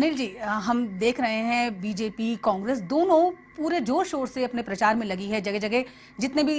अनिल जी हम देख रहे हैं बीजेपी कांग्रेस दोनों पूरे जोर शोर से अपने प्रचार में लगी है जगह जगह जितने भी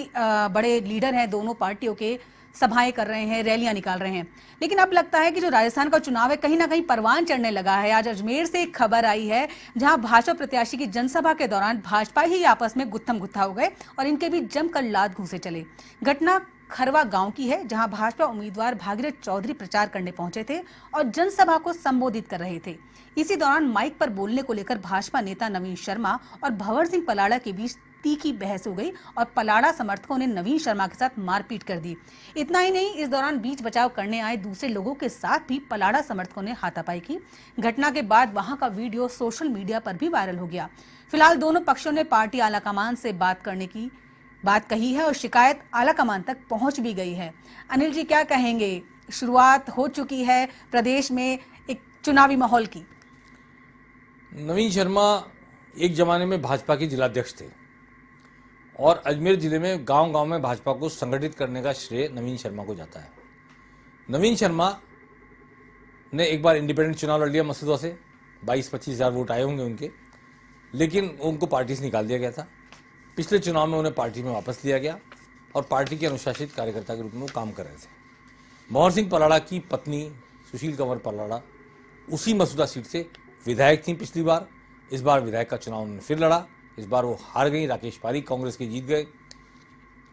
बड़े लीडर हैं दोनों पार्टियों के सभाएं कर रहे हैं रैलियां निकाल रहे हैं लेकिन अब लगता है कि जो राजस्थान का चुनाव है कहीं ना कहीं परवान चढ़ने लगा है आज अजमेर से एक खबर आई है जहां भाजपा प्रत्याशी की जनसभा के दौरान भाजपा ही आपस में गुत्थम गुत्था हो गए और इनके भी जमकर लात घूसे चले घटना खरवा गांव की है जहां भाजपा उम्मीदवार भागीरथ चौधरी प्रचार करने पहुंचे थे और जनसभा को संबोधित कर रहे थे इसी दौरान माइक पर बोलने को लेकर भाजपा नेता नवीन शर्मा और भंवर सिंह पलाड़ा के बीच तीखी बहस हो गई और पलाड़ा समर्थकों ने नवीन शर्मा के साथ मारपीट कर दी इतना ही नहीं इस दौरान बीच बचाव करने आए दूसरे लोगों के साथ भी पलाड़ा समर्थकों ने हाथापाई की घटना के बाद वहां का वीडियो सोशल मीडिया पर भी वायरल हो गया फिलहाल दोनों पक्षों ने पार्टी आलाकमान से बात करने की बात कही है और शिकायत आला कमान तक पहुंच भी गई है अनिल जी क्या कहेंगे शुरुआत हो चुकी है प्रदेश में एक चुनावी माहौल की नवीन शर्मा एक जमाने में भाजपा के जिलाध्यक्ष थे और अजमेर जिले में गांव गांव में भाजपा को संगठित करने का श्रेय नवीन शर्मा को जाता है नवीन शर्मा ने एक बार इंडिपेंडेंट चुनाव लड़ लिया मसूदा से बाईस पच्चीस हज़ार वोट आए होंगे उनके लेकिन उनको पार्टी से निकाल दिया गया था पिछले चुनाव में उन्हें पार्टी में वापस लिया गया और पार्टी के अनुशासित कार्यकर्ता के रूप में वो काम कर रहे थे मोहन सिंह पलाड़ा की पत्नी सुशील कंवर पलाड़ा उसी मसूदा सीट से विधायक थी पिछली बार इस बार विधायक का चुनाव उन्होंने फिर लड़ा इस बार वो हार गई राकेश पारी कांग्रेस के जीत गए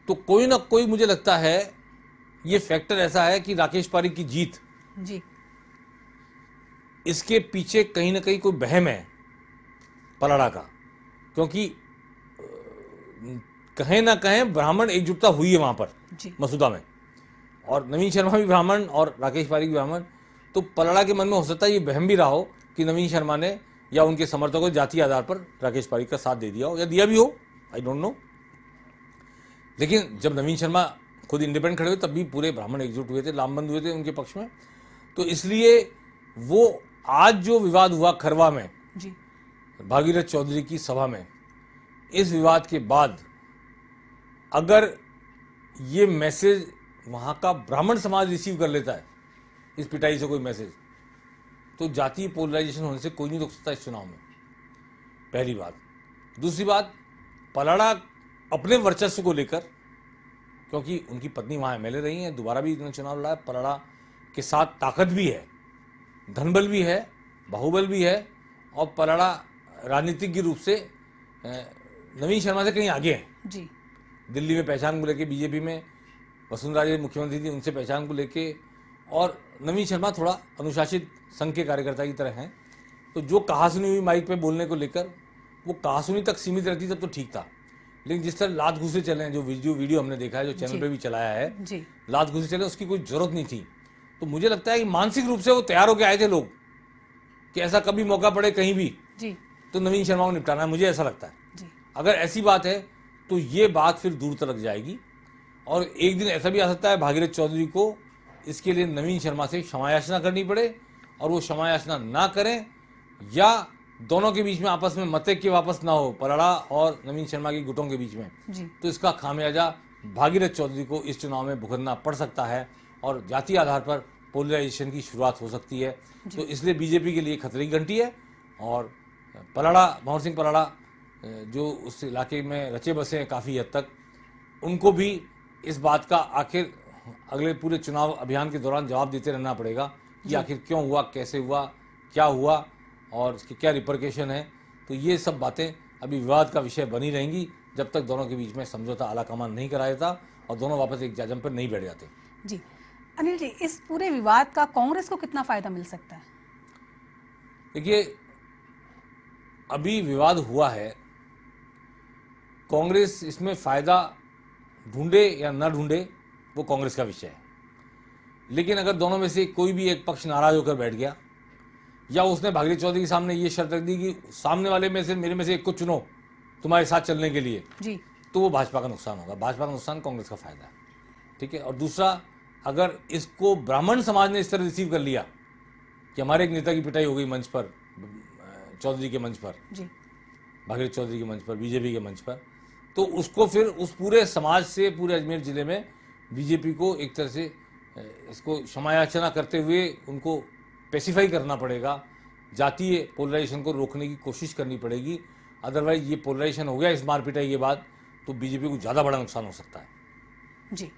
तो कोई ना कोई मुझे लगता है ये फैक्टर ऐसा है कि राकेश पारी की जीत जी इसके पीछे कहीं ना कहीं कोई बहम है पलाड़ा का क्योंकि कहें ना कहें ब्राह्मण एकजुटता हुई है वहां पर मसूदा में और नवीन शर्मा भी ब्राह्मण और राकेश पारी भी ब्राह्मण तो पलड़ा के मन में हो सकता है ये बहम भी रहा हो कि नवीन शर्मा ने या उनके समर्थकों को जातीय आधार पर राकेश पारी का साथ दे दिया हो या दिया भी हो आई डोंट नो लेकिन जब नवीन शर्मा खुद इंडिपेंडेंट खड़े हुए तब भी पूरे ब्राह्मण एकजुट हुए थे लामबंद हुए थे उनके पक्ष में तो इसलिए वो आज जो विवाद हुआ खरवा में जी भागीरथ चौधरी की सभा में इस विवाद के बाद अगर ये मैसेज वहाँ का ब्राह्मण समाज रिसीव कर लेता है इस पिटाई से कोई मैसेज तो जातीय पोलराइजेशन होने से कोई नहीं रोक सकता इस चुनाव में पहली बात दूसरी बात पलाड़ा अपने वर्चस्व को लेकर क्योंकि उनकी पत्नी वहाँ एम रही हैं दोबारा भी इन्होंने चुनाव लड़ा है पलाड़ा के साथ ताकत भी है धनबल भी है बाहुबल भी है और पलाड़ा राजनीतिज्ञ रूप से नवीन शर्मा से कहीं आगे हैं जी दिल्ली में पहचान को लेके बीजेपी में वसुंधरा जी मुख्यमंत्री थी उनसे पहचान को लेके और नवीन शर्मा थोड़ा अनुशासित संघ के कार्यकर्ता की तरह हैं तो जो कहा सुनी हुई माइक पे बोलने को लेकर वो कहा सुनी तक सीमित रहती तब तो ठीक था लेकिन जिस तरह लात घुसे चले हैं जो वीडियो वीडियो हमने देखा है जो चैनल पे भी चलाया है लात घुसे चले उसकी कोई जरूरत नहीं थी तो मुझे लगता है कि मानसिक रूप से वो तैयार होकर आए थे लोग कि ऐसा कभी मौका पड़े कहीं भी जी तो नवीन शर्मा को निपटाना है मुझे ऐसा लगता है अगर ऐसी बात है तो ये बात फिर दूर तक जाएगी और एक दिन ऐसा भी आ सकता है भागीरथ चौधरी को इसके लिए नवीन शर्मा से क्षमा याचना करनी पड़े और वो क्षमा याचना ना करें या दोनों के बीच में आपस में मते के वापस ना हो पराड़ा और नवीन शर्मा के गुटों के बीच में तो इसका खामियाजा भागीरथ चौधरी को इस चुनाव में भुगतना पड़ सकता है और जाति आधार पर पोलराइजेशन की शुरुआत हो सकती है तो इसलिए बीजेपी के लिए खतरे की घंटी है और पलाड़ा मोहन सिंह पलाड़ा जो उस इलाके में रचे बसे हैं काफ़ी हद तक उनको भी इस बात का आखिर अगले पूरे चुनाव अभियान के दौरान जवाब देते रहना पड़ेगा कि आखिर क्यों हुआ कैसे हुआ क्या हुआ और इसके क्या रिपरकेशन है तो ये सब बातें अभी विवाद का विषय बनी रहेंगी जब तक दोनों के बीच में समझौता आला कमान नहीं कराया था और दोनों वापस एक जाजम पर नहीं बैठ जाते जी अनिल जी इस पूरे विवाद का कांग्रेस को कितना फायदा मिल सकता है देखिए अभी विवाद हुआ है कांग्रेस इसमें फ़ायदा ढूंढे या न ढूंढे वो कांग्रेस का विषय है लेकिन अगर दोनों में से कोई भी एक पक्ष नाराज होकर बैठ गया या उसने भागीरथ चौधरी के सामने ये शर्त रख दी कि सामने वाले में से मेरे में से एक को चुनो तुम्हारे साथ चलने के लिए जी तो वो भाजपा का नुकसान होगा भाजपा का नुकसान कांग्रेस का फायदा है ठीक है और दूसरा अगर इसको ब्राह्मण समाज ने इस तरह रिसीव कर लिया कि हमारे एक नेता की पिटाई हो गई मंच पर चौधरी के मंच पर जी भागीरथ चौधरी के मंच पर बीजेपी के मंच पर तो उसको फिर उस पूरे समाज से पूरे अजमेर ज़िले में बीजेपी को एक तरह से इसको क्षमायाचना करते हुए उनको पेसिफाई करना पड़ेगा जातीय पोलराइजेशन को रोकने की कोशिश करनी पड़ेगी अदरवाइज ये पोलराइजेशन हो गया इस मारपीटाई के बाद तो बीजेपी को ज़्यादा बड़ा नुकसान हो सकता है जी